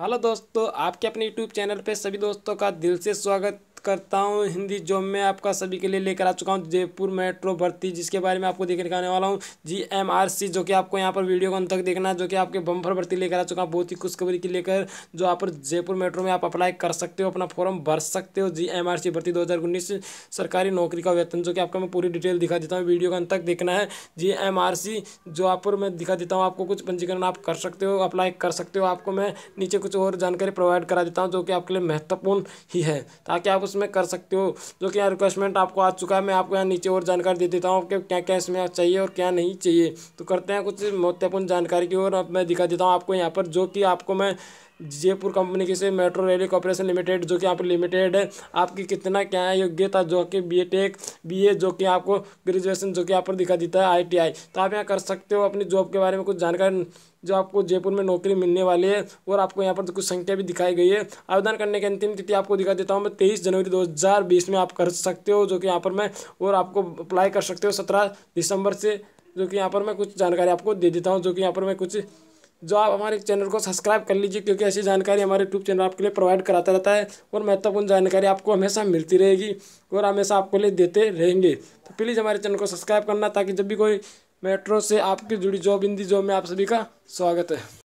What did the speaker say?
hello दोस्तों आपके अपने यूट्यूब चैनल पे सभी दोस्तों का दिल से स्वागत करता हूँ हिंदी जॉब में आपका सभी के लिए लेकर आ चुका हूँ जयपुर मेट्रो भर्ती जिसके बारे में आपको देखने आने वाला हूँ जी एम आर सी जो कि आपको यहाँ पर वीडियो को अंत तक देखना है जो कि आपके बम्फर भर्ती लेकर आ चुका हूँ बहुत ही खुशखबरी की लेकर जो आप जयपुर मेट्रो में आप अप्लाई कर सकते हो अपना फॉर्म भर सकते हो जी एम आर सी भर्ती दो हज़ार उन्नीस सरकारी नौकरी का वेतन जो कि आपको मैं पूरी डिटेल दिखा देता हूँ वीडियो को अंत तक देखना है जी एम आर सी जो आप पर मैं दिखा देता हूँ आपको कुछ पंजीकरण आप कर सकते हो अप्लाई कर सकते हो आपको मैं नीचे कुछ और जानकारी प्रोवाइड करा देता हूँ जो कि आपके लिए महत्वपूर्ण ही है ताकि आप उसमें कर सकते हो जो कि यहाँ रिक्वेस्टमेंट आपको आ चुका है मैं आपको यहाँ नीचे और जानकारी दे देता हूँ आपके क्या क्या इसमें चाहिए और क्या नहीं चाहिए तो करते हैं कुछ महत्वपूर्ण जानकारी की अब मैं दिखा देता हूँ आपको यहाँ पर जो कि आपको मैं जयपुर कंपनी से मेट्रो रेलवे कॉरपोरेशन लिमिटेड जो कि यहाँ पर लिमिटेड है आपकी कितना क्या है योग्यता जो कि बी टेक बी जो कि आपको ग्रेजुएशन जो कि यहाँ पर दिखा देता है आई तो आप यहाँ कर सकते हो अपनी जॉब के बारे में कुछ जानकारी जो आपको जयपुर में नौकरी मिलने वाली है और आपको यहाँ पर कुछ संख्या भी दिखाई गई है आवेदन करने की अंतिम तिथि आपको दिखा देता हूँ मैं तेईस जनवरी दो में आप कर सकते हो जो कि यहाँ पर मैं और आपको अप्लाई कर सकते हो सत्रह दिसंबर से जो कि यहाँ पर मैं कुछ जानकारी आपको दे देता हूँ जो कि यहाँ पर मैं कुछ जो आप हमारे चैनल को सब्सक्राइब कर लीजिए क्योंकि ऐसी जानकारी हमारे यूट्यूब चैनल आपके लिए प्रोवाइड कराता रहता है और महत्वपूर्ण जानकारी आपको हमेशा मिलती रहेगी और हमेशा आपको लिए देते रहेंगे तो प्लीज़ हमारे चैनल को सब्सक्राइब करना ताकि जब भी कोई मेट्रो से आपकी जुड़ी जॉब हिंदी जॉब में आप सभी का स्वागत है